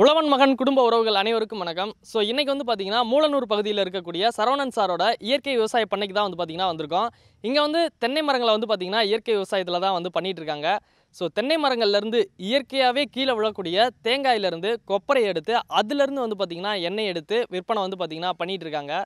உழவன் மகன் குடும்ப உறவுகள் அனைவருக்கும் வணக்கம் ஸோ இன்றைக்கி வந்து பார்த்திங்கன்னா மூலனூர் பகுதியில் இருக்கக்கூடிய சரவணன் சாரோட இயற்கை விவசாய பண்ணைக்கு தான் வந்து பார்த்திங்கன்னா வந்திருக்கோம் இங்கே வந்து தென்னை மரங்களை வந்து பார்த்திங்கன்னா இயற்கை விவசாயத்தில் தான் வந்து பண்ணிகிட்ருக்காங்க இருக்காங்க ஸோ தென்னை மரங்கள்லேருந்து இயற்கையாகவே கீழே விழக்கூடிய தேங்காயிலேருந்து கொப்பரை எடுத்து அதுலேருந்து வந்து பார்த்திங்கன்னா எண்ணெய் எடுத்து விற்பனை வந்து பார்த்திங்கன்னா பண்ணிகிட்ருக்காங்க இருக்காங்க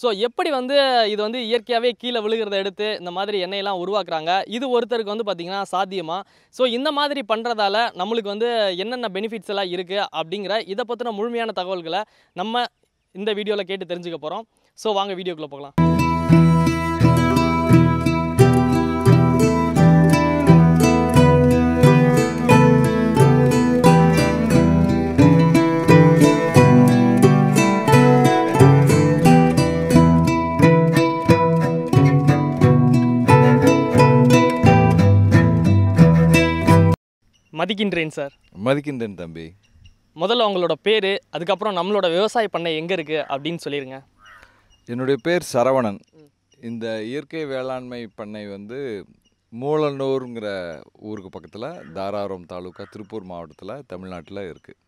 ஸோ எப்படி வந்து இது வந்து இயற்கையாகவே கீழே விழுகிறத எடுத்து இந்த மாதிரி எண்ணெயெல்லாம் உருவாக்குறாங்க இது ஒருத்தருக்கு வந்து பார்த்திங்கன்னா சாத்தியமாக ஸோ இந்த மாதிரி பண்ணுறதால நம்மளுக்கு வந்து என்னென்ன பெனிஃபிட்ஸ் எல்லாம் இருக்குது அப்படிங்கிற இதை பற்றின முழுமையான தகவல்களை நம்ம இந்த வீடியோவில் கேட்டு தெரிஞ்சுக்க போகிறோம் ஸோ வாங்க வீடியோக்குள்ளே போகலாம் மதிக்கின்றேன் சார் மதிக்கின்றேன் தம்பி முதல்ல அவங்களோட பேர் அதுக்கப்புறம் நம்மளோட விவசாய பண்ணை எங்கே இருக்குது அப்படின்னு சொல்லிடுங்க என்னுடைய பேர் சரவணன் இந்த இயற்கை வேளாண்மை பண்ணை வந்து மூலனூருங்கிற ஊருக்கு பக்கத்தில் தாராபுரம் தாலுக்கா திருப்பூர் மாவட்டத்தில் தமிழ்நாட்டில் இருக்குது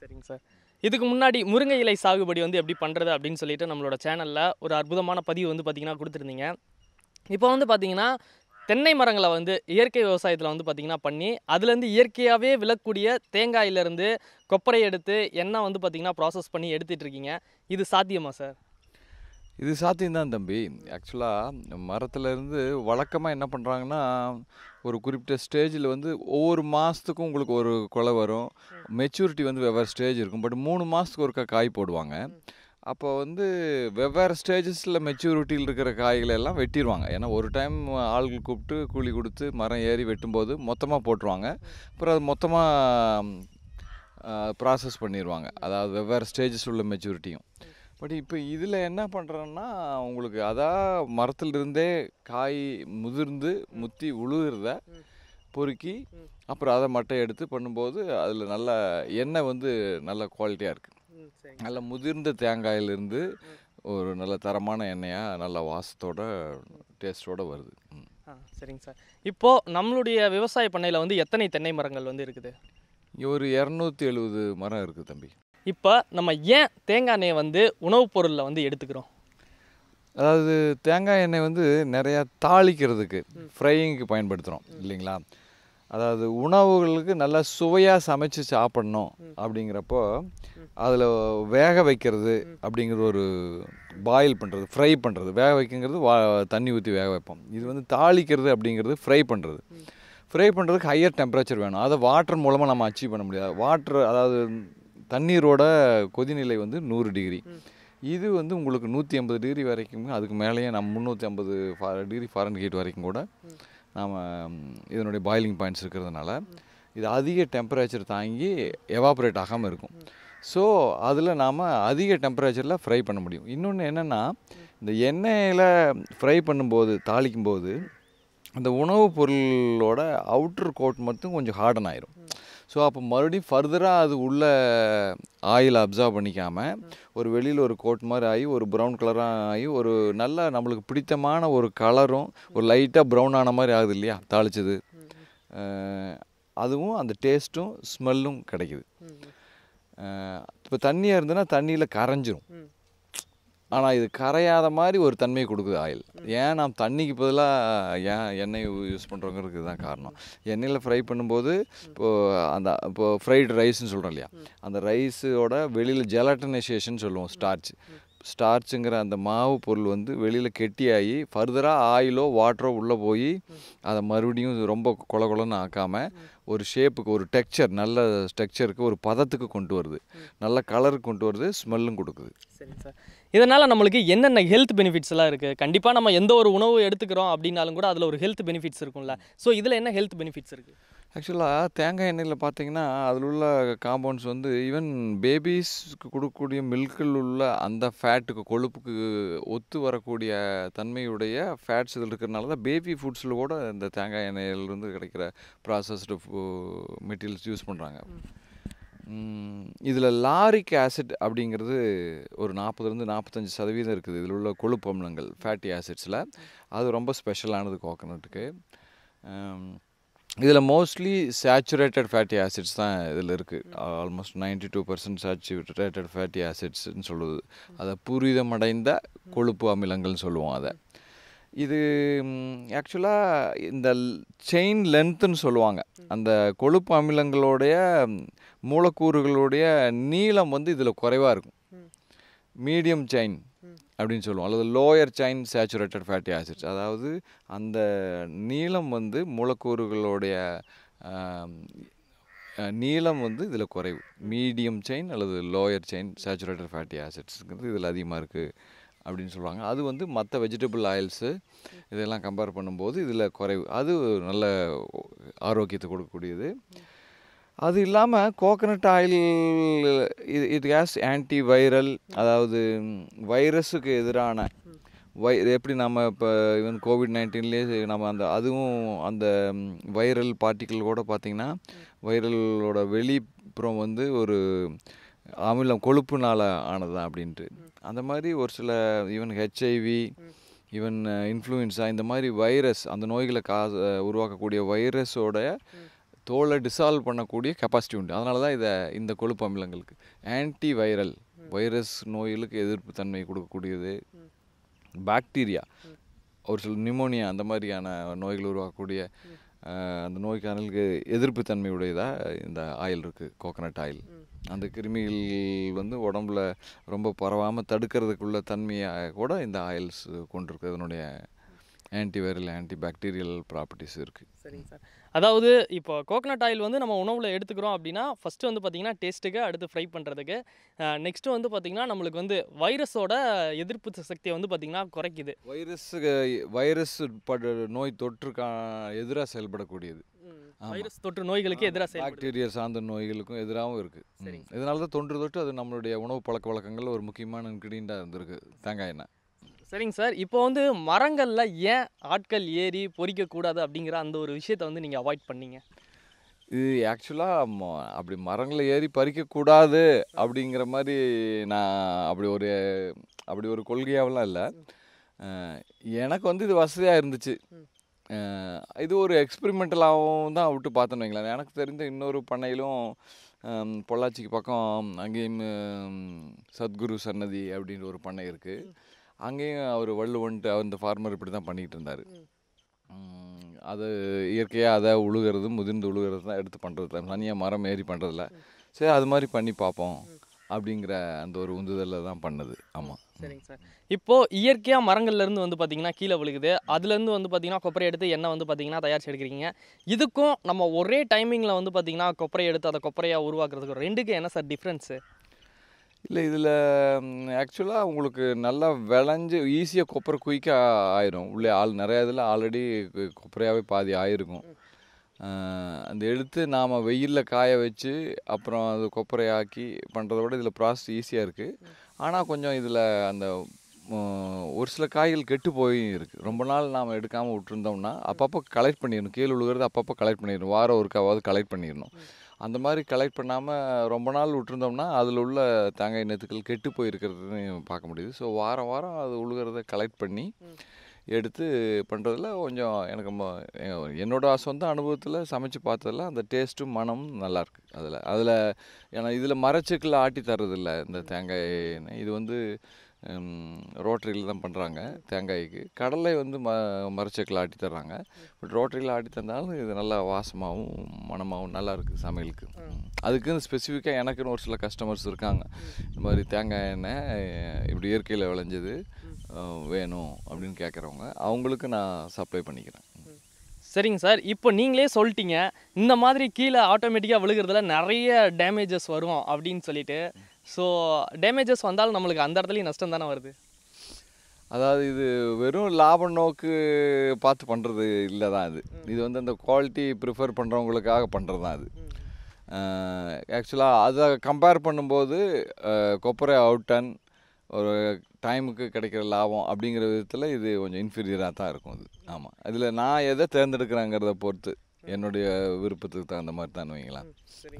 சரிங்க சார் இதுக்கு முன்னாடி முருங்கை இலை சாகுபடி வந்து எப்படி பண்ணுறது அப்படின்னு சொல்லிட்டு நம்மளோட சேனலில் ஒரு அற்புதமான பதிவு வந்து பார்த்திங்கன்னா கொடுத்துருந்தீங்க இப்போ வந்து பார்த்திங்கன்னா தென்னை மரங்களை வந்து இயற்கை விவசாயத்தில் வந்து பார்த்திங்கன்னா பண்ணி அதுலேருந்து இயற்கையாகவே விழக்கூடிய தேங்காயிலேருந்து கொப்பரை எடுத்து எண்ணெய் வந்து பார்த்திங்கன்னா ப்ராசஸ் பண்ணி எடுத்துகிட்ருக்கீங்க இது சாத்தியமா சார் இது சாத்தியம்தான் தம்பி ஆக்சுவலாக மரத்துலேருந்து வழக்கமாக என்ன பண்ணுறாங்கன்னா ஒரு குறிப்பிட்ட ஸ்டேஜில் வந்து ஒவ்வொரு மாதத்துக்கும் உங்களுக்கு ஒரு கொலை வரும் மெச்சூரிட்டி வந்து வெவ்வேறு ஸ்டேஜ் இருக்கும் பட் மூணு மாதத்துக்கு ஒருக்கா காய் போடுவாங்க அப்போ வந்து வெவ்வேறு ஸ்டேஜஸில் மெச்சூரிட்டியில் இருக்கிற காய்களை எல்லாம் வெட்டிடுவாங்க ஏன்னா ஒரு டைம் ஆள்கள் கூப்பிட்டு கூலி கொடுத்து மரம் ஏறி வெட்டும்போது மொத்தமாக போட்டுருவாங்க அப்புறம் அது மொத்தமாக ப்ராசஸ் பண்ணிடுவாங்க அதாவது வெவ்வேறு ஸ்டேஜஸ் உள்ள மெச்சூரிட்டியும் பட் இப்போ இதில் என்ன பண்ணுறோன்னா உங்களுக்கு அதான் மரத்துலேருந்தே காய் முதிர்ந்து முத்தி உழுகிறத பொறுக்கி அப்புறம் அதை மட்டை எடுத்து பண்ணும்போது அதில் நல்ல எண்ணெய் வந்து நல்ல குவாலிட்டியாக இருக்குது நல்ல முதிர்ந்த தேங்காயிலிருந்து ஒரு நல்ல தரமான எண்ணெயாக நல்ல வாசத்தோட டேஸ்ட்டோடு வருது ஆ சரிங்க சார் இப்போது நம்மளுடைய விவசாய பண்ணையில் வந்து எத்தனை தென்னை மரங்கள் வந்து இருக்குது ஒரு இரநூத்தி எழுபது மரம் இருக்குது தம்பி இப்போ நம்ம ஏன் தேங்காய் எண்ணெயை வந்து உணவுப் பொருளில் வந்து எடுத்துக்கிறோம் அதாவது தேங்காய் எண்ணெய் வந்து நிறையா தாளிக்கிறதுக்கு ஃப்ரையிங்க்கு பயன்படுத்துகிறோம் இல்லைங்களா அதாவது உணவுகளுக்கு நல்லா சுவையாக சமைச்சு சாப்பிட்ணும் அப்படிங்கிறப்போ அதில் வேக வைக்கிறது அப்படிங்கிற ஒரு பாயில் பண்ணுறது ஃப்ரை பண்ணுறது வேக வைக்கங்கிறது வா தண்ணி ஊற்றி வேக வைப்போம் இது வந்து தாளிக்கிறது அப்படிங்கிறது ஃப்ரை பண்ணுறது ஃப்ரை பண்ணுறதுக்கு ஹையர் டெம்பரேச்சர் வேணும் அதை வாட்டர் மூலமாக நம்ம அச்சீவ் பண்ண முடியாது வாட்டர் அதாவது தண்ணீரோட கொதிநிலை வந்து நூறு டிகிரி இது வந்து உங்களுக்கு நூற்றி ஐம்பது டிகிரி வரைக்கும் அதுக்கு மேலேயே நம்ம முந்நூற்றி ஐம்பது டிகிரி ஃபாரன் ஹீட் வரைக்கும் கூட நாம் இதனுடைய பாயிலிங் பாயிண்ட்ஸ் இருக்கிறதுனால இது அதிக டெம்பரேச்சர் தாங்கி எவாப்ரேட் ஆகாமல் இருக்கும் ஸோ அதில் நாம் அதிக டெம்பரேச்சரில் ஃப்ரை பண்ண முடியும் இன்னொன்று என்னென்னா இந்த எண்ணெயில் ஃப்ரை பண்ணும்போது தாளிக்கும்போது அந்த உணவுப் பொருளோட அவுட்ரு கோட் மட்டும் கொஞ்சம் ஹார்டன் ஆயிரும் ஸோ அப்போ மறுபடியும் ஃபர்தராக அது உள்ள ஆயில் அப்சர்வ் பண்ணிக்காமல் ஒரு வெளியில் ஒரு கோட் மாதிரி ஆகி ஒரு ப்ரௌன் கலராக ஆகி ஒரு நல்ல நம்மளுக்கு பிடித்தமான ஒரு கலரும் ஒரு லைட்டாக ப்ரௌன் ஆன மாதிரி ஆகுது இல்லையா தாளிச்சது அதுவும் அந்த டேஸ்ட்டும் ஸ்மெல்லும் கிடைக்குது இப்போ தண்ணியாக இருந்ததுன்னா தண்ணியில் கரைஞ்சிரும் ஆனால் இது கரையாத மாதிரி ஒரு தன்மையை கொடுக்குது ஆயில் ஏன் நாம் தண்ணிக்கு பதிலாக ஏன் எண்ணெய் யூஸ் பண்ணுறோங்கிறதுக்கு தான் காரணம் எண்ணெயில் ஃப்ரை பண்ணும்போது இப்போது அந்த இப்போது ஃப்ரைடு ரைஸ்னு சொல்கிறோம் இல்லையா அந்த ரைஸோட வெளியில் ஜெலட்டனைசேஷன் சொல்லுவோம் ஸ்டார்ச் ஸ்டார்ச்சுங்கிற அந்த மாவு பொருள் வந்து வெளியில் கெட்டியாகி ஃபர்தராக ஆயிலோ வாட்டரோ உள்ளே போய் அதை மறுபடியும் ரொம்ப கொல கொலன்னு ஆக்காமல் ஒரு ஷேப்புக்கு ஒரு டெக்ஸ்சர் நல்ல ஸ்ட்ரக்சருக்கு ஒரு பதத்துக்கு கொண்டு வருது நல்ல கலருக்கு கொண்டு வருது ஸ்மெல்லும் கொடுக்குது சார் இதனால் நம்மளுக்கு என்னென்ன ஹெல்த் பெனிஃபிட்ஸ்லாம் இருக்குது கண்டிப்பாக நம்ம எந்த ஒரு உணவு எடுத்துக்கிறோம் அப்படின்னாலும் கூட அதில் ஒரு ஹெல்த் பெனிஃபிட்ஸ் இருக்கும்ல ஸோ இதில் என்ன ஹெல்த் பெனிஃபிட்ஸ் இருக்குது ஆக்சுவலாக தேங்காய் எண்ணெயில் பார்த்தீங்கன்னா அதில் உள்ள காம்பவுண்ட்ஸ் வந்து ஈவன் பேபீஸ்க்கு கொடுக்கக்கூடிய மில்கில் உள்ள அந்த ஃபேட்டுக்கு கொழுப்புக்கு ஒத்து வரக்கூடிய தன்மையுடைய ஃபேட்ஸ் இதில் இருக்கிறனால தான் பேபி ஃபுட்ஸில் கூட இந்த தேங்காய் எண்ணெயிலிருந்து கிடைக்கிற ப்ராசஸ்டு மெட்டீரியல்ஸ் யூஸ் பண்ணுறாங்க இதில் லாரிக் ஆசிட் அப்படிங்கிறது ஒரு நாற்பதுலேருந்து நாற்பத்தஞ்சு சதவீதம் இருக்குது இதில் உள்ள கொழுப்பு அமிலங்கள் ஃபேட்டி ஆசிட்ஸில் அது ரொம்ப ஸ்பெஷலானது கோகனட்டுக்கு இதில் மோஸ்ட்லி சேச்சுரேட்டட் ஃபேட்டி ஆசிட்ஸ் தான் இதில் இருக்குது almost ninety two percent saturated fatty ஆசிட்ஸ்ன்னு சொல்லுது அதை பூரிதமடைந்த கொழுப்பு அமிலங்கள்னு சொல்லுவோம் அதை இது ஆக்சுவலாக இந்த செயின் லென்த்துன்னு சொல்லுவாங்க அந்த கொழுப்பு அமிலங்களுடைய மூலக்கூறுகளுடைய நீளம் வந்து இதில் குறைவாக இருக்கும் மீடியம் செயின் அப்படின்னு சொல்லுவோம் அல்லது lower chain saturated fatty acids அதாவது அந்த நீளம் வந்து மூலக்கூறுகளுடைய நீளம் வந்து இதில் குறைவு மீடியம் செயின் அல்லது லோயர் செயின் சேச்சுரேட்டட் ஃபேட்டி ஆசிட்ஸுங்கிறது இதில் அதிகமாக இருக்குது அப்படின்னு சொல்லுவாங்க அது வந்து மற்ற வெஜிடபிள் ஆயில்ஸு இதெல்லாம் கம்பேர் பண்ணும்போது இதில் குறைவு அது நல்ல ஆரோக்கியத்தை கொடுக்கக்கூடியது அது இல்லாமல் கோகனட் ஆயில் இது இட் ஹேஸ் ஆன்டி வைரல் அதாவது வைரஸுக்கு எதிரான வை எப்படி நம்ம இப்போ ஈவன் கோவிட் நைன்டீன்லேயே நம்ம அந்த அதுவும் அந்த வைரல் பார்ட்டிக்கல் கூட பார்த்திங்கன்னா வைரலோட வெளிப்புறம் வந்து ஒரு அமிலம் கொழுப்புனால் ஆனதுதான் அப்படின்ட்டு அந்த மாதிரி ஒரு சில ஈவன் ஹெச்ஐவி ஈவன் இன்ஃப்ளூயன்ஸா இந்த மாதிரி வைரஸ் அந்த நோய்களை கா உருவாக்கக்கூடிய வைரஸோட தோலை டிசால்வ் பண்ணக்கூடிய கெப்பாசிட்டி உண்டு அதனால தான் இதை இந்த கொழுப்பு அமிலங்களுக்கு ஆன்டி வைரல் வைரஸ் நோய்களுக்கு எதிர்ப்பு தன்மை கொடுக்கக்கூடியது பாக்டீரியா ஒரு சில நிமோனியா அந்த மாதிரியான நோய்கள் உருவாக்கக்கூடிய அந்த நோய்க்கானலுக்கு எதிர்ப்பு தன்மையுடையதாக இந்த ஆயில் இருக்குது கோகனட் ஆயில் அந்த கிருமிகள் வந்து உடம்புல ரொம்ப பரவாமல் தடுக்கிறதுக்குள்ள தன்மையாக கூட இந்த ஆயில்ஸ் கொண்டிருக்கு அதனுடைய ஆன்டிவைரல் ஆன்டி பாக்டீரியல் ப்ராப்பர்ட்டிஸ் இருக்குது சரிங்க சார் அதாவது இப்போ கோகனட் ஆயில் வந்து நம்ம உணவில் எடுத்துக்கிறோம் அப்படின்னா ஃபஸ்ட்டு வந்து பார்த்திங்கன்னா டேஸ்ட்டுக்கு அடுத்து ஃப்ரை பண்ணுறதுக்கு நெக்ஸ்ட்டு வந்து பார்த்திங்கன்னா நம்மளுக்கு வந்து வைரஸோட எதிர்ப்பு சக்தியை வந்து பார்த்திங்கன்னா குறைக்குது வைரஸுக்கு வைரஸ் படு நோய் தொற்றுக்கா எதிராக செயல்படக்கூடியது வைரஸ் தொற்று நோய்களுக்கு எதிராக பாக்டீரியா சார்ந்த நோய்களுக்கும் எதிராகவும் இருக்குது இதனால தான் தொன்று தொட்டு அது நம்மளுடைய உணவு பழக்க வழக்கங்கள் ஒரு முக்கியமான இன்க்ரீடியண்ட்டாக இருந்திருக்கு தேங்காய் எண்ணெய் சரிங்க சார் இப்போ வந்து மரங்களில் ஏன் ஆட்கள் ஏறி பொறிக்கக்கூடாது அப்படிங்கிற அந்த ஒரு விஷயத்தை வந்து நீங்கள் அவாய்ட் பண்ணீங்க இது ஆக்சுவலாக அப்படி மரங்களை ஏறி பறிக்கக்கூடாது அப்படிங்கிற மாதிரி நான் அப்படி ஒரு அப்படி ஒரு கொள்கையாகலாம் இல்லை எனக்கு வந்து இது வசதியாக இருந்துச்சு இது ஒரு எக்ஸ்பிரிமெண்டலாகவும் தான் விட்டு பார்த்தோன்னு வைங்களேன் எனக்கு தெரிந்த இன்னொரு பண்ணையிலும் பொள்ளாச்சிக்கு பக்கம் அங்கேயும் சத்குரு சன்னதி அப்படின்ற ஒரு பண்ணை இருக்குது அங்கேயும் அவர் வள்ளுவன்ட்டு அந்த ஃபார்மர் இப்படி தான் பண்ணிகிட்டு இருந்தார் அது இயற்கையாக அதை உழுகிறதும் முதிர்ந்து உழுகிறது தான் எடுத்து பண்ணுறது தனியாக மரம் ஏறி பண்ணுறதில்ல சரி அது மாதிரி பண்ணி பார்ப்போம் அப்படிங்கிற அந்த ஒரு உந்துதலில் தான் பண்ணுது ஆமாம் சரிங்க சார் இப்போது இயற்கையாக மரங்கள்லேருந்து வந்து பார்த்திங்கன்னா கீழே விழுகுது அதுலேருந்து வந்து பார்த்திங்கன்னா கொப்பரை எடுத்து எண்ணெய் வந்து பார்த்திங்கன்னா தயாரிச்சு எடுக்கிறீங்க இதுக்கும் நம்ம ஒரே டைமிங்கில் வந்து பார்த்திங்கன்னா கொப்பரை எடுத்து அதை கொப்பரையாக உருவாக்குறதுக்கு ரெண்டுக்கும் என்ன சார் டிஃப்ரென்ஸு இல்லை இதில் ஆக்சுவலாக உங்களுக்கு நல்லா விளைஞ்சு ஈஸியாக கொப்பரை குயிக்காக ஆயிரும் உள்ளே ஆள் நிறையா இதில் ஆல்ரெடி கொப்பரையாகவே பாதி ஆயிருக்கும் அந்த எடுத்து நாம் வெயிலில் காய வச்சு அப்புறம் அது கொப்பரையாக்கி பண்ணுறத விட இதில் ப்ராசஸ் ஈஸியாக இருக்குது ஆனால் கொஞ்சம் இதில் அந்த ஒரு சில காய்கள் கெட்டு போய் இருக்குது ரொம்ப நாள் நாம் எடுக்காமல் விட்டுருந்தோம்னா அப்பப்போ கலெக்ட் பண்ணிடணும் கீழே விழுகிறது அப்பப்போ கலெக்ட் பண்ணிடணும் வாரம் ஒருக்காவது கலெக்ட் பண்ணிடணும் அந்த மாதிரி கலெக்ட் பண்ணாமல் ரொம்ப நாள் விட்டுருந்தோம்னா அதில் உள்ள தேங்காய் நெத்துக்கள் கெட்டு போயிருக்கிறதுன்னு பார்க்க முடியுது ஸோ வாரம் வாரம் அது உழுகிறத கலெக்ட் பண்ணி எடுத்து பண்ணுறதுல கொஞ்சம் எனக்கு என்னோட சொந்த அனுபவத்தில் சமைச்சு பார்த்ததில் அந்த டேஸ்ட்டும் மனமும் நல்லாயிருக்கு அதில் அதில் ஏன்னா இதில் மரச்சுக்கில் ஆட்டி தர்றதில்லை இந்த தேங்காய் இது வந்து ரோட்டரியில் தான் பண்ணுறாங்க தேங்காய்க்கு கடலை வந்து ம மரச்சக்கில் ஆட்டி தர்றாங்க பட் ரோட்டரியில் ஆட்டி தந்தாலும் இது நல்லா வாசமாகவும் மனமாகவும் நல்லா இருக்குது சமையலுக்கு அதுக்குன்னு ஸ்பெசிஃபிக்காக எனக்குன்னு ஒரு சில கஸ்டமர்ஸ் இருக்காங்க இந்த மாதிரி தேங்காய் எண்ணெய் இப்படி இயற்கையில் விளைஞ்சது வேணும் அப்படின்னு கேட்குறவங்க அவங்களுக்கு நான் சப்ளை பண்ணிக்கிறேன் சரிங்க சார் இப்போ நீங்களே சொல்லிட்டீங்க இந்த மாதிரி கீழே ஆட்டோமேட்டிக்காக விழுகிறதுல நிறைய டேமேஜஸ் வரும் அப்படின்னு சொல்லிட்டு ஸோ டேமேஜஸ் வந்தாலும் நம்மளுக்கு அந்த இடத்துலையும் நஷ்டம் தானே வருது அதாவது இது வெறும் லாப நோக்கு பார்த்து பண்ணுறது இல்லை தான் அது இது வந்து அந்த குவாலிட்டி ப்ரிஃபர் பண்ணுறவங்களுக்காக பண்ணுறது தான் அது ஆக்சுவலாக அதை கம்பேர் பண்ணும்போது கொப்பரை அவுட்டன் ஒரு டைமுக்கு கிடைக்கிற லாபம் அப்படிங்கிற விதத்தில் இது கொஞ்சம் இன்ஃபீரியராக தான் இருக்கும் அது ஆமாம் இதில் நான் எதை தேர்ந்தெடுக்கிறேங்கிறத பொறுத்து என்னுடைய விருப்பத்துக்கு தகுந்த மாதிரி தான் வைங்களா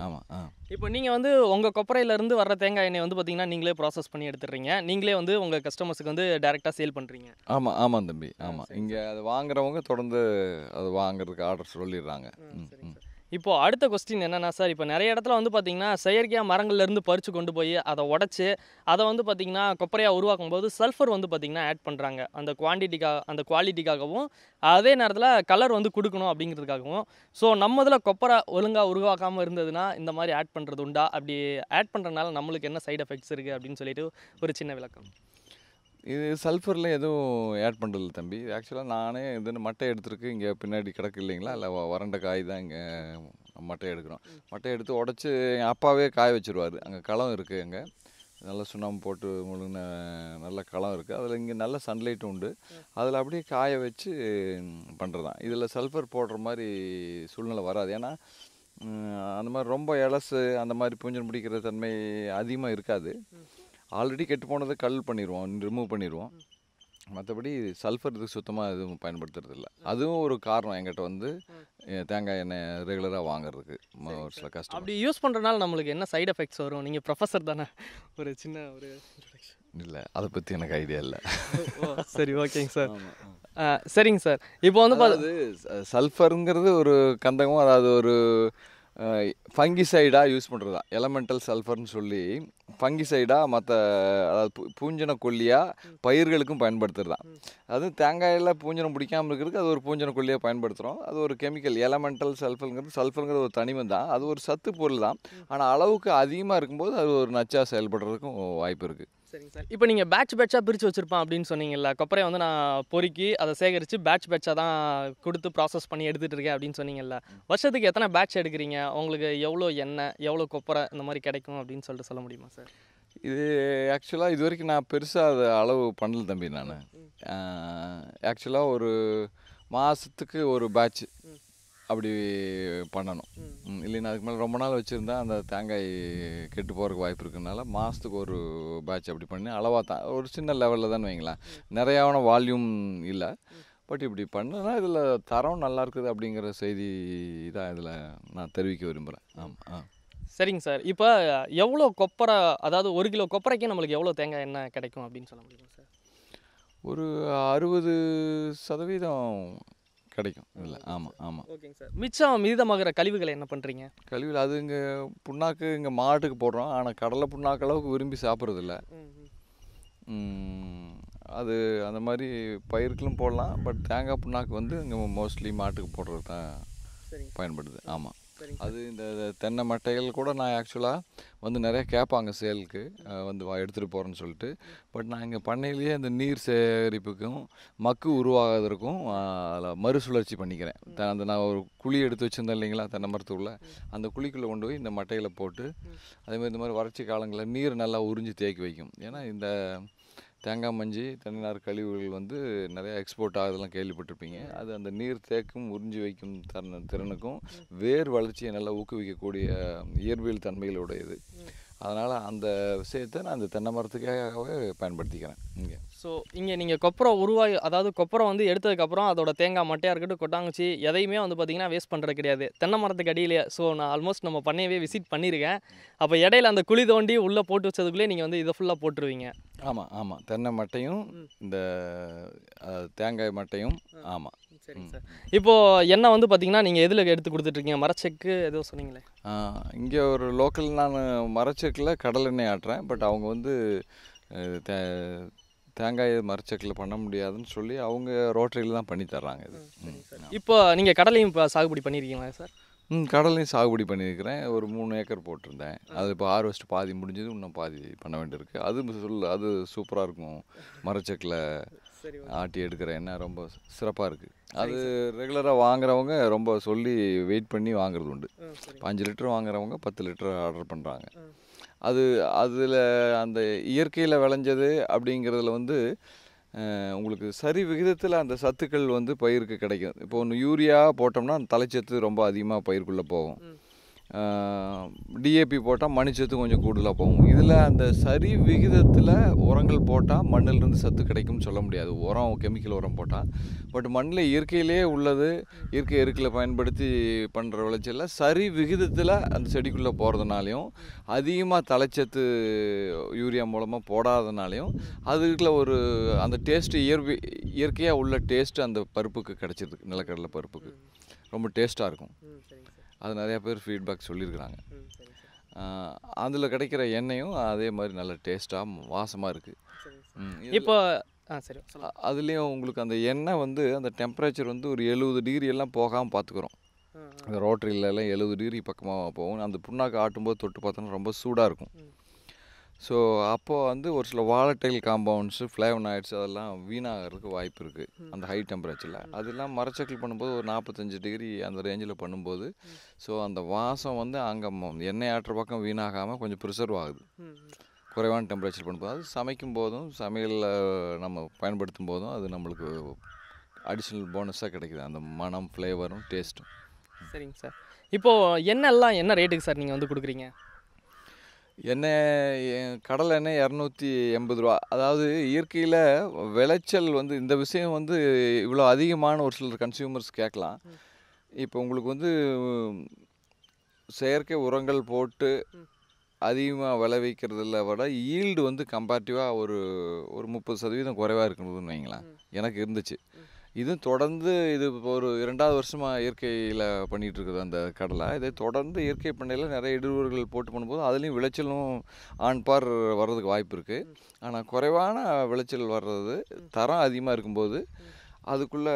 ஆமாம் ஆ இப்போ நீங்கள் வந்து உங்கள் கொப்பரையிலேருந்து வர தேங்காய் எண்ணெய் வந்து பார்த்தீங்கன்னா நீங்களே ப்ராசஸ் பண்ணி எடுத்துடுறீங்க நீங்களே வந்து உங்கள் கஸ்டமர்ஸுக்கு வந்து டேரெக்டாக சேல் பண்ணுறீங்க ஆமாம் ஆமாம் தம்பி ஆமாம் இங்கே அது வாங்குறவங்க தொடர்ந்து அது வாங்குறதுக்கு ஆர்டர் சொல்லிடுறாங்க ம் ம் இப்போ அடுத்த கொஸ்டின் என்னென்னா சார் இப்போ நிறைய இடத்துல வந்து பார்த்திங்கன்னா செயற்கையாக மரங்கள்லேருந்து பறித்து கொண்டு போய் அதை உடச்சி அதை வந்து பார்த்திங்கன்னா கொப்பரையாக உருவாக்கும் போது சல்ஃபர் வந்து பார்த்திங்கன்னா ஆட் பண்ணுறாங்க அந்த குவான்டிட்டிக்காக அந்த குவாலிட்டிக்காகவும் அதே நேரத்தில் கலர் வந்து கொடுக்கணும் அப்படிங்கிறதுக்காகவும் ஸோ நம்ம இதில் கொப்பரை ஒழுங்காக உருவாக்காமல் இருந்ததுன்னா இந்த மாதிரி ஆட் பண்ணுறது உண்டா அப்படி ஆட் பண்ணுறதுனால நம்மளுக்கு என்ன சைடு எஃபெக்ட்ஸ் இருக்குது அப்படின்னு சொல்லிட்டு ஒரு சின்ன விளக்கம் இது சல்ஃபரில் எதுவும் ஆட் பண்ணுறதில்ல தம்பி இது ஆக்சுவலாக நானே இதுன்னு மட்டை எடுத்துருக்கு இங்கே பின்னாடி கிடக்கு இல்லைங்களா இல்லை வறண்ட காய் தான் இங்கே மட்டை எடுக்கிறோம் மட்டை எடுத்து உடச்சி என் அப்பாவே காய வச்சுருவார் அங்கே களம் இருக்குது அங்கே நல்லா சுண்ணாம்பு போட்டு முழுங்கின நல்ல களம் இருக்குது அதில் இங்கே நல்ல சன்லைட் உண்டு அதில் அப்படியே காய வச்சு பண்ணுறது தான் இதில் சல்ஃபர் போடுற மாதிரி சூழ்நிலை வராது ஏன்னா அந்த மாதிரி ரொம்ப இலசு அந்த மாதிரி பூஞ்சல் முடிக்கிற தன்மை அதிகமாக இருக்காது ஆல்ரெடி கெட்டு போனதை கல் பண்ணிடுவோம் ரிமூவ் பண்ணிடுவோம் மற்றபடி சல்ஃபர் இது சுத்தமாக எதுவும் பயன்படுத்துறது இல்லை அதுவும் ஒரு காரணம் எங்கிட்ட வந்து தேங்காய் எண்ணெய் ரெகுலராக வாங்குறதுக்கு ஒரு சில கஷ்டம் அப்படி யூஸ் பண்ணுறதுனால நம்மளுக்கு என்ன சைடு எஃபெக்ட்ஸ் வரும் நீங்கள் ப்ரொஃபஸர் தானே ஒரு சின்ன ஒரு இல்லை அதை பற்றி எனக்கு ஐடியா இல்லை சரி ஓகேங்க சார் சரிங்க சார் இப்போ வந்து பார்த்து சல்ஃபருங்கிறது ஒரு கந்தகம் அதாவது ஒரு ஃபங்கிசைடாக யூஸ் பண்ணுறதா எலமெண்டல் சல்ஃபர்னு சொல்லி ஃபங்கிசைடாக மற்ற அதாவது பூஞ்சன கொல்லியாக பயிர்களுக்கும் பயன்படுத்துகிறதான் அதுவும் தேங்காயில் பூஞ்சனம் பிடிக்காமல் இருக்கிறதுக்கு அது ஒரு பூஞ்சன கொல்லியாக பயன்படுத்துகிறோம் அது ஒரு கெமிக்கல் எலமெண்டல் சல்ஃபருங்கிறது சல்ஃபருங்கிறது ஒரு தனிமம் தான் அது ஒரு சத்து பொருள் தான் ஆனால் அளவுக்கு அதிகமாக இருக்கும்போது அது ஒரு நச்சாக செயல்படுறதுக்கும் வாய்ப்பு இருக்குது சரிங்க சார் இப்போ நீங்கள் பேட்ச் பேட்சாக பிரித்து வச்சுருப்பான் அப்படின்னு சொன்னீங்கல்ல கொப்பரையை வந்து நான் பொறுக்கி அதை சேகரித்து பேட்ச் பேட்சாக தான் கொடுத்து ப்ராசஸ் பண்ணி எடுத்துகிட்டு இருக்கேன் அப்படின்னு சொன்னீங்கல்ல வருஷத்துக்கு எத்தனை பேட்ச் எடுக்கிறீங்க உங்களுக்கு எவ்வளோ எண்ணெய் எவ்வளோ கொப்பரை இந்த மாதிரி கிடைக்கும் அப்படின்னு சொல்லிட்டு சொல்ல முடியுமா சார் இது ஆக்சுவலாக இது வரைக்கும் நான் பெருசாக அதை அளவு பண்ணல தம்பி நான் ஆக்சுவலாக ஒரு மாதத்துக்கு ஒரு பேட்ச் அப்படி பண்ணணும் இல்லைன்னா அதுக்கு மேலே ரொம்ப நாள் வச்சுருந்தா அந்த தேங்காய் கெட்டு போகிறதுக்கு வாய்ப்பு இருக்கிறதுனால மாதத்துக்கு ஒரு பேட்ச் அப்படி பண்ணி அளவாக தான் ஒரு சின்ன லெவலில் தான் வைங்களேன் நிறையாவான வால்யூம் இல்லை பட் இப்படி பண்ணனா இதில் தரம் நல்லா இருக்குது அப்படிங்கிற செய்தி தான் இதில் நான் தெரிவிக்க விரும்புகிறேன் ஆமாம் ஆ சரிங்க சார் இப்போ எவ்வளோ கொப்பரை அதாவது ஒரு கிலோ கொப்பரைக்கே நம்மளுக்கு எவ்வளோ தேங்காய் என்ன கிடைக்கும் அப்படின்னு சொல்ல முடியுமா சார் ஒரு அறுபது சதவீதம் கிடைக்கும் இல்லை ஆமாம் ஆமாம் ஓகேங்க சார் மிச்சம் மீதமாகிற கழிவுகளை என்ன பண்ணுறீங்க கழிவுகள் அது இங்கே புண்ணாக்கு இங்கே மாட்டுக்கு போடுறோம் ஆனால் கடலை புண்ணாக்கு அளவுக்கு விரும்பி சாப்பிட்றதில்ல அது அந்த மாதிரி பயிருக்கெலாம் போடலாம் பட் தேங்காய் புண்ணாக்கு வந்து இங்கே மோஸ்ட்லி மாட்டுக்கு போடுறது தான் பயன்படுது ஆமாம் அது இந்த தென்னை மட்டைகள் கூட நான் ஆக்சுவலாக வந்து நிறையா கேட்பாங்க சேலுக்கு வந்து எடுத்துகிட்டு போகிறேன்னு சொல்லிட்டு பட் நான் இங்கே பண்ணையிலேயே இந்த நீர் சேகரிப்புக்கும் மக்கு உருவாகிறதுக்கும் அதில் மறுசுழற்சி பண்ணிக்கிறேன் அந்த நான் ஒரு குழி எடுத்து வச்சுருந்தேன் இல்லைங்களா தென்னை மரத்துக்குள்ளே அந்த குழிக்குள்ளே கொண்டு போய் இந்த மட்டையில் போட்டு அதேமாதிரி இந்த மாதிரி வறட்சி காலங்களில் நீர் நல்லா உறிஞ்சி தேக்கி வைக்கும் ஏன்னா இந்த தேங்காய் மஞ்சி தனிநார் கழிவுகள் வந்து நிறையா எக்ஸ்போர்ட் ஆகுதுலாம் கேள்விப்பட்டிருப்பீங்க அது அந்த நீர் தேக்கும் உறிஞ்சி வைக்கும் தன் திறனுக்கும் வேர் வளர்ச்சியை நல்லா ஊக்குவிக்கக்கூடிய இயற்பியல் தன்மைகளுடையது அதனால் அந்த விஷயத்தை நான் அந்த தென்னை மரத்துக்காகவே பயன்படுத்திக்கிறேன் இங்கே ஸோ இங்கே நீங்கள் கொப்பரம் உருவாகி அதாவது கொப்பரம் வந்து எடுத்ததுக்கப்புறம் அதோட தேங்காய் மட்டையாக இருக்கட்டும் கொட்டாங்குச்சி எதையுமே வந்து பார்த்தீங்கன்னா வேஸ்ட் பண்ணுறது கிடையாது தென்னை மரத்துக்கு அடியிலே ஸோ நான் ஆல்மோஸ்ட் நம்ம பண்ணையவே விசிட் பண்ணியிருக்கேன் அப்போ இடையில அந்த குழி தோண்டி உள்ளே போட்டு வச்சதுக்குள்ளே நீங்கள் வந்து இதை ஃபுல்லாக போட்டுருவீங்க ஆமாம் ஆமாம் தென்னை மட்டையும் இந்த தேங்காய் மட்டையும் ஆமாம் சரிங்க சார் எண்ணெய் வந்து பார்த்தீங்கன்னா நீங்கள் எதில் எடுத்து கொடுத்துட்ருக்கீங்க மரச்செக்கு ஏதோ சொன்னீங்களே இங்கே ஒரு லோக்கல் நான் மரச்செக்கில் கடல் எண்ணெய் ஆட்டுறேன் பட் அவங்க வந்து தேங்காய் மரச்செக்கில் பண்ண முடியாதுன்னு சொல்லி அவங்க ரோட்டரியில் தான் பண்ணி தர்றாங்க இது இப்போ நீங்கள் கடலையும் இப்போ சாகுபடி பண்ணியிருக்கீங்களா சார் ம் கடலையும் சாகுபடி பண்ணியிருக்கிறேன் ஒரு மூணு ஏக்கர் போட்டிருந்தேன் அது இப்போ ஹார்வெஸ்ட் பாதி முடிஞ்சது இன்னும் பாதி பண்ண வேண்டியிருக்கு அது சொல் அது சூப்பராக இருக்கும் மரச்செக்கில் ஆட்டி எடுக்கிறேன் என்ன ரொம்ப சிறப்பாக இருக்குது அது ரெகுலராக வாங்குறவங்க ரொம்ப சொல்லி வெயிட் பண்ணி வாங்குறது உண்டு அஞ்சு லிட்டர் வாங்குறவங்க பத்து லிட்டர் ஆர்டர் பண்ணுறாங்க அது அதில் அந்த இயற்கையில் விளைஞ்சது அப்படிங்கிறதுல வந்து உங்களுக்கு சரி விகிதத்தில் அந்த சத்துக்கள் வந்து பயிருக்கு கிடைக்கும் இப்போ ஒன்று யூரியா போட்டோம்னா அந்த தலைச்சத்து ரொம்ப அதிகமாக பயிருக்குள்ளே போகும் டிஏபி போட்டால் மண் சத்து கொஞ்சம் கூடுதலாக போகும் இதில் அந்த சரி விகிதத்தில் உரங்கள் போட்டால் மண்ணிலிருந்து சத்து கிடைக்கும்னு சொல்ல முடியாது உரம் கெமிக்கல் உரம் போட்டால் பட் மண்ணில் இயற்கையிலே உள்ளது இயற்கை எருக்கில் பயன்படுத்தி பண்ணுற விளைச்சலில் சரி விகிதத்தில் அந்த செடிக்குள்ளே போகிறதுனாலையும் அதிகமாக தலைச்சத்து யூரியா மூலமாக போடாதனாலையும் அதுக்குள்ள ஒரு அந்த டேஸ்ட்டு இயற்கை இயற்கையாக உள்ள டேஸ்ட்டு அந்த பருப்புக்கு கிடச்சிருக்கு நிலக்கடலை பருப்புக்கு ரொம்ப டேஸ்ட்டாக இருக்கும் அது நிறையா பேர் ஃபீட்பேக் சொல்லியிருக்கிறாங்க அதில் கிடைக்கிற எண்ணெயும் அதே மாதிரி நல்ல டேஸ்ட்டாக வாசமாக இருக்குது இப்போ சரி அதுலேயும் உங்களுக்கு அந்த எண்ணெய் வந்து அந்த டெம்பரேச்சர் வந்து ஒரு எழுபது டிகிரி எல்லாம் போகாமல் பார்த்துக்குறோம் அந்த ரோட்டரியிலலாம் எழுபது டிகிரி பக்கமாக போகும் அந்த புண்ணாக்கு ஆட்டும்போது தொட்டு பார்த்தோன்னா ரொம்ப சூடாக இருக்கும் ஸோ அப்போது வந்து ஒரு சில வாலட்டைல் காம்பவுண்ட்ஸு ஃப்ளேவனாய்ட்ஸ் அதெல்லாம் வீணாகிறதுக்கு வாய்ப்பு இருக்குது அந்த ஹை டெம்பரேச்சரில் அதெல்லாம் மரச்சக்கல் பண்ணும்போது ஒரு நாற்பத்தஞ்சு டிகிரி அந்த ரேஞ்சில் பண்ணும்போது ஸோ அந்த வாசம் வந்து அங்கே எண்ணெய் ஆட்டுற பக்கம் வீணாகாமல் கொஞ்சம் ப்ரிசர்வ் ஆகுது குறைவான டெம்பரேச்சர் பண்ணும்போது அது சமைக்கும் போதும் சமையலில் நம்ம பயன்படுத்தும் போதும் அது நம்மளுக்கு அடிஷ்னல் போனஸாக கிடைக்குது அந்த மனம் ஃப்ளேவரும் டேஸ்ட்டும் சரிங்க சார் இப்போது என்னெல்லாம் என்ன ரேட்டுக்கு சார் நீங்கள் வந்து கொடுக்குறீங்க எண்ணெய் கடலை எண்ணெய் இரநூத்தி எண்பது ரூபா அதாவது இயற்கையில் விளைச்சல் வந்து இந்த விஷயம் வந்து இவ்வளோ அதிகமான ஒரு சிலர் கன்சியூமர்ஸ் கேட்கலாம் இப்போ உங்களுக்கு வந்து செயற்கை உரங்கள் போட்டு அதிகமாக விளைவிக்கிறதுல விட ஈல்டு வந்து கம்பேர்டிவாக ஒரு ஒரு முப்பது சதவீதம் குறைவாக இருக்கணும்னு வைங்களேன் எனக்கு இருந்துச்சு இதுவும் தொடர்ந்து இது இப்போ ஒரு இரண்டாவது வருஷமாக இயற்கையில் பண்ணிகிட்டு அந்த கடலை இதை தொடர்ந்து இயற்கை பண்ணையில் நிறைய இடுவர்கள் போட்டு பண்ணும்போது அதுலேயும் விளைச்சலும் ஆண் பார் வர்றதுக்கு வாய்ப்பு இருக்குது ஆனால் குறைவான விளைச்சல் வர்றது தரம் அதிகமாக இருக்கும்போது அதுக்குள்ளே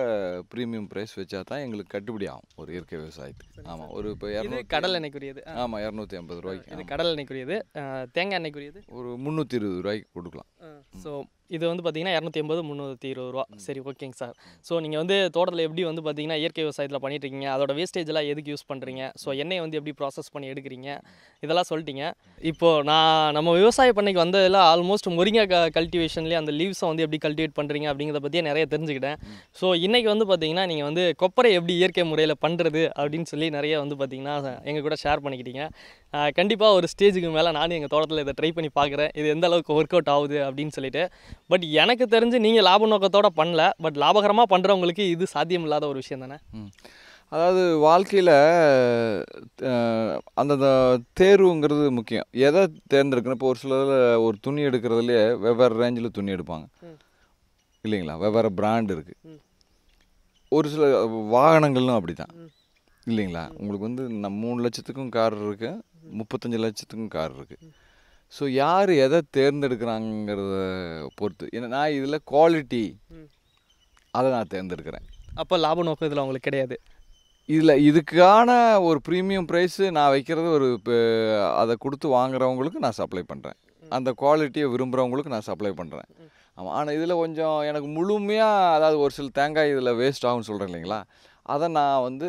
ப்ரீமியம் ப்ரைஸ் வச்சா தான் எங்களுக்கு கட்டுப்படி ஆகும் ஒரு இயற்கை விவசாயத்துக்கு ஆமாம் ஒரு இப்போ இரநூறு கடல் எண்ணெய்க்குரியது ஆமாம் இரநூத்தி ஐம்பது ரூபாய்க்கு கடல் எண்ணெய்க்குரியது தேங்காய் எண்ணெய்க்குரியது ஒரு முந்நூற்றி இருபது ரூபாய்க்கு கொடுக்கலாம் ஸோ இது வந்து பார்த்தீங்கன்னா இரநூத்தி எண்பது முந்நூற்றி இருபது ரூபா சரி ஓகேங்க சார் ஸோ நீங்கள் வந்து தோட்டத்தில் எப்படி வந்து பார்த்தீங்கன்னா இயற்கை விவசாயத்தில் பண்ணிட்டுருக்கீங்க அதோட வேஸ்டேஜெல்லாம் எதுக்கு யூஸ் பண்ணுறீங்க ஸோ எண்ணெய் வந்து எப்படி ப்ராசஸ் பண்ணி எடுக்கிறீங்க இதெல்லாம் சொல்லிட்டீங்க இப்போது நான் நம்ம விவசாய பண்ணைக்கு வந்ததில் ஆல்மோஸ்ட் முருங்கை க கல்டிவேஷன்லேயே அந்த லீவ்ஸை வந்து எப்படி கல்டிவேட் பண்ணுறீங்க அப்படிங்கிறத பற்றியே நிறைய தெரிஞ்சுக்கிட்டேன் ஸோ இன்றைக்கி வந்து பார்த்தீங்கன்னா நீங்கள் வந்து கொப்பரை எப்படி இயற்கை முறையில் பண்ணுறது அப்படின்னு சொல்லி நிறைய வந்து பார்த்தீங்கன்னா எங்கள் கூட ஷேர் பண்ணிக்கிட்டீங்க கண்டிப்பாக ஒரு ஸ்டேஜுக்கு மேலே நானும் எங்கள் தோட்டத்தில் இதை ட்ரை பண்ணி பார்க்குறேன் இது எந்த அளவுக்கு ஒர்க் அவுட் ஆகுது அப்படின்னு சொல்லிட்டு பட் எனக்கு தெரிஞ்சு நீங்கள் லாப நோக்கத்தோடு பண்ணல பட் லாபகரமாக பண்ணுறவங்களுக்கு இது சாத்தியம் இல்லாத ஒரு விஷயம் தானே அதாவது வாழ்க்கையில் அந்தந்த தேர்வுங்கிறது முக்கியம் எதை தேர்ந்தெடுக்கணும் இப்போ ஒரு சிலதில் ஒரு துணி எடுக்கிறதுலையே வெவ்வேறு ரேஞ்சில் துணி எடுப்பாங்க இல்லைங்களா வெவ்வேறு பிராண்ட் இருக்குது ஒரு சில வாகனங்களும் அப்படி தான் இல்லைங்களா உங்களுக்கு வந்து நம் மூணு லட்சத்துக்கும் கார் இருக்குது முப்பத்தஞ்சு லட்சத்துக்கும் கார் இருக்குது ஸோ யார் எதை தேர்ந்தெடுக்கிறாங்கிறத பொறுத்து ஏன்னா நான் இதில் குவாலிட்டி அதை நான் தேர்ந்தெடுக்கிறேன் அப்போ லாப நோக்கம் இதில் அவங்களுக்கு கிடையாது இதில் இதுக்கான ஒரு ப்ரீமியம் ப்ரைஸு நான் வைக்கிறது ஒரு அதை கொடுத்து வாங்குறவங்களுக்கு நான் சப்ளை பண்ணுறேன் அந்த குவாலிட்டியை விரும்புகிறவங்களுக்கு நான் சப்ளை பண்ணுறேன் ஆமாம் ஆனால் இதில் கொஞ்சம் எனக்கு முழுமையாக அதாவது ஒரு சில தேங்காய் இதில் வேஸ்ட் ஆகும்னு சொல்கிறேன் இல்லைங்களா அதை நான் வந்து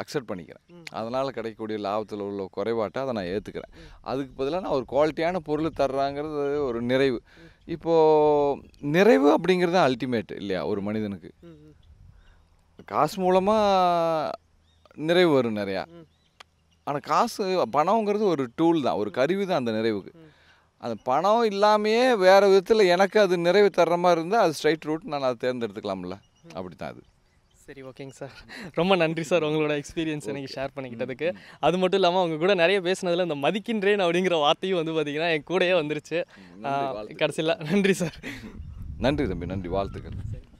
அக்செப்ட் பண்ணிக்கிறேன் அதனால் கிடைக்கக்கூடிய லாபத்தில் உள்ள குறைபாட்டை அதை நான் ஏற்றுக்கிறேன் அதுக்கு பதிலாக நான் ஒரு குவாலிட்டியான பொருள் தர்றாங்கிறது ஒரு நிறைவு இப்போது நிறைவு அப்படிங்கிறது தான் அல்டிமேட் இல்லையா ஒரு மனிதனுக்கு காசு மூலமாக நிறைவு வரும் நிறையா ஆனால் காசு பணங்கிறது ஒரு டூல் தான் ஒரு கருவி தான் அந்த நிறைவுக்கு அந்த பணம் இல்லாமையே வேறு விதத்தில் எனக்கு அது நிறைவு தர்ற மாதிரி இருந்தால் அது ஸ்ட்ரைட் ரூட் நான் அதை தேர்ந்தெடுத்துக்கலாம்ல அப்படி தான் அது சரி ஓகேங்க சார் ரொம்ப நன்றி சார் உங்களோட எக்ஸ்பீரியன்ஸ் எனக்கு ஷேர் பண்ணிக்கிட்டதுக்கு அது மட்டும் இல்லாமல் அவங்க கூட நிறைய பேசினதில் இந்த மதிக்கின்றேன் அப்படிங்கிற வார்த்தையும் வந்து பார்த்தீங்கன்னா என் கூடயே வந்துருச்சு கடைசியில் நன்றி சார் நன்றி தம்பி நன்றி வாழ்த்துக்கள்